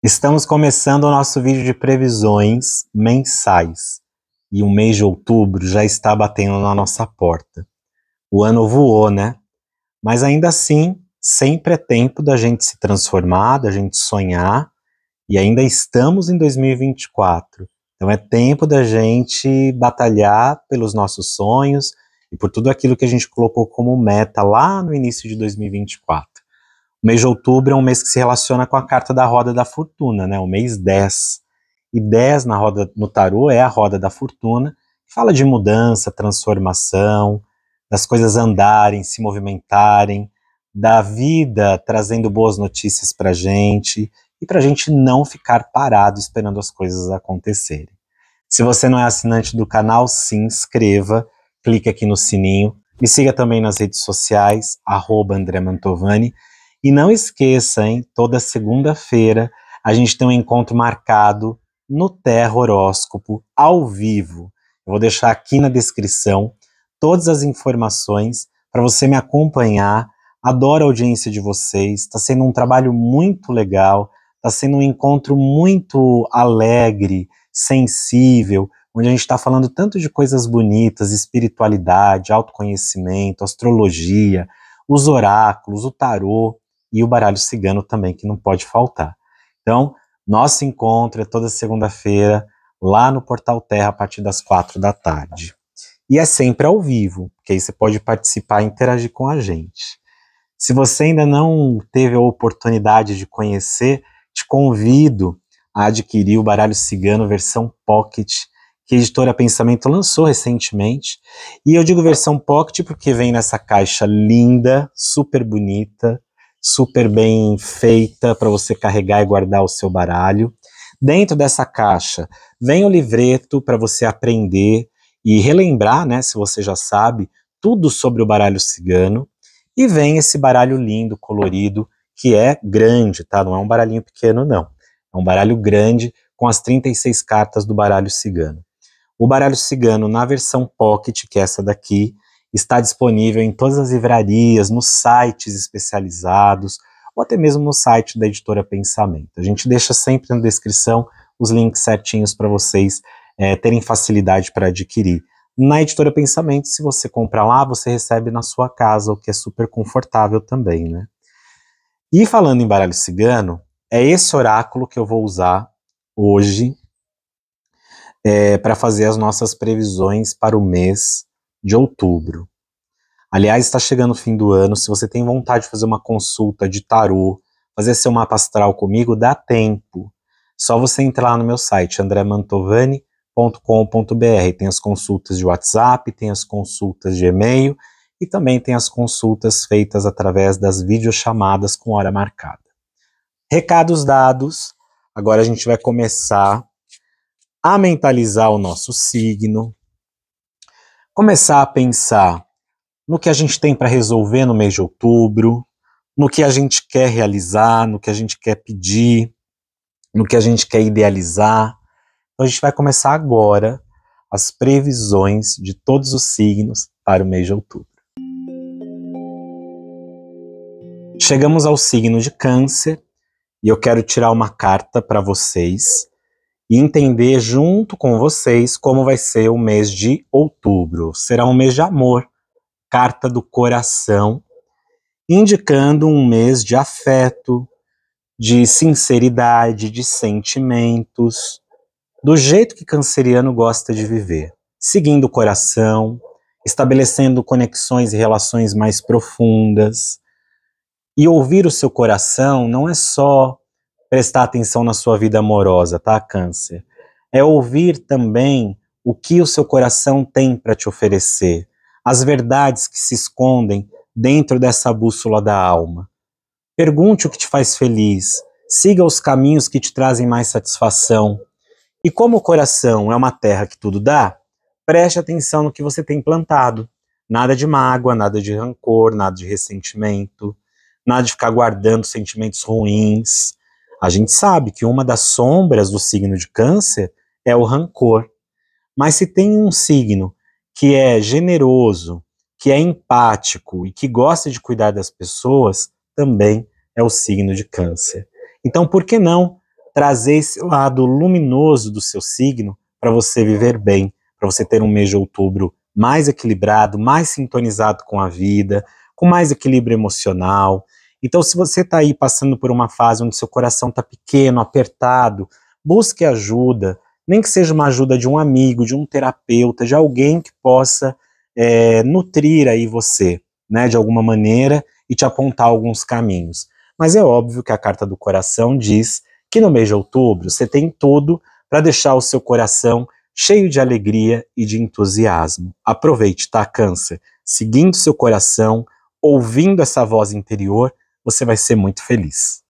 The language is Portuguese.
Estamos começando o nosso vídeo de previsões mensais e o mês de outubro já está batendo na nossa porta. O ano voou, né? Mas ainda assim, sempre é tempo da gente se transformar, da gente sonhar e ainda estamos em 2024. Então é tempo da gente batalhar pelos nossos sonhos e por tudo aquilo que a gente colocou como meta lá no início de 2024. O mês de outubro é um mês que se relaciona com a carta da roda da fortuna, né? O mês 10. E 10 na roda no tarô é a roda da fortuna, que fala de mudança, transformação, das coisas andarem, se movimentarem, da vida trazendo boas notícias pra gente e pra gente não ficar parado esperando as coisas acontecerem. Se você não é assinante do canal, se inscreva, clique aqui no sininho, me siga também nas redes sociais, arroba André Mantovani, e não esqueça, hein, toda segunda-feira a gente tem um encontro marcado no Terra Horóscopo, ao vivo. Eu vou deixar aqui na descrição todas as informações para você me acompanhar. Adoro a audiência de vocês, está sendo um trabalho muito legal, está sendo um encontro muito alegre, sensível, onde a gente está falando tanto de coisas bonitas, espiritualidade, autoconhecimento, astrologia, os oráculos, o tarô e o baralho cigano também, que não pode faltar. Então, nosso encontro é toda segunda-feira, lá no Portal Terra, a partir das quatro da tarde. E é sempre ao vivo, porque aí você pode participar e interagir com a gente. Se você ainda não teve a oportunidade de conhecer, te convido a adquirir o Baralho Cigano versão Pocket, que a editora Pensamento lançou recentemente. E eu digo versão Pocket porque vem nessa caixa linda, super bonita, super bem feita para você carregar e guardar o seu baralho. Dentro dessa caixa vem o livreto para você aprender e relembrar, né, se você já sabe, tudo sobre o baralho cigano. E vem esse baralho lindo, colorido, que é grande, tá? Não é um baralhinho pequeno, não. É um baralho grande com as 36 cartas do baralho cigano. O baralho cigano na versão pocket, que é essa daqui, está disponível em todas as livrarias, nos sites especializados, ou até mesmo no site da editora Pensamento. A gente deixa sempre na descrição os links certinhos para vocês é, terem facilidade para adquirir. Na editora Pensamento, se você comprar lá, você recebe na sua casa, o que é super confortável também, né? E falando em baralho cigano, é esse oráculo que eu vou usar hoje é, para fazer as nossas previsões para o mês de outubro. Aliás, está chegando o fim do ano. Se você tem vontade de fazer uma consulta de tarô, fazer seu mapa astral comigo, dá tempo. Só você entrar no meu site, andremantovani.com.br. Tem as consultas de WhatsApp, tem as consultas de e-mail e também tem as consultas feitas através das videochamadas com hora marcada. Recados dados. Agora a gente vai começar a mentalizar o nosso signo, começar a pensar no que a gente tem para resolver no mês de outubro, no que a gente quer realizar, no que a gente quer pedir, no que a gente quer idealizar. Então a gente vai começar agora as previsões de todos os signos para o mês de outubro. Chegamos ao signo de Câncer e eu quero tirar uma carta para vocês e entender junto com vocês como vai ser o mês de outubro. Será um mês de amor, carta do coração, indicando um mês de afeto, de sinceridade, de sentimentos, do jeito que canceriano gosta de viver, seguindo o coração, estabelecendo conexões e relações mais profundas. E ouvir o seu coração não é só prestar atenção na sua vida amorosa, tá, Câncer? É ouvir também o que o seu coração tem para te oferecer, as verdades que se escondem dentro dessa bússola da alma. Pergunte o que te faz feliz, siga os caminhos que te trazem mais satisfação. E como o coração é uma terra que tudo dá, preste atenção no que você tem plantado. Nada de mágoa, nada de rancor, nada de ressentimento, nada de ficar guardando sentimentos ruins. A gente sabe que uma das sombras do signo de Câncer é o rancor. Mas se tem um signo que é generoso, que é empático e que gosta de cuidar das pessoas, também é o signo de Câncer. Então, por que não trazer esse lado luminoso do seu signo para você viver bem, para você ter um mês de outubro mais equilibrado, mais sintonizado com a vida, com mais equilíbrio emocional, então, se você está aí passando por uma fase onde seu coração está pequeno, apertado, busque ajuda, nem que seja uma ajuda de um amigo, de um terapeuta, de alguém que possa é, nutrir aí você, né, de alguma maneira e te apontar alguns caminhos. Mas é óbvio que a carta do coração diz que no mês de outubro você tem tudo para deixar o seu coração cheio de alegria e de entusiasmo. Aproveite, tá, Câncer? Seguindo seu coração, ouvindo essa voz interior, você vai ser muito feliz.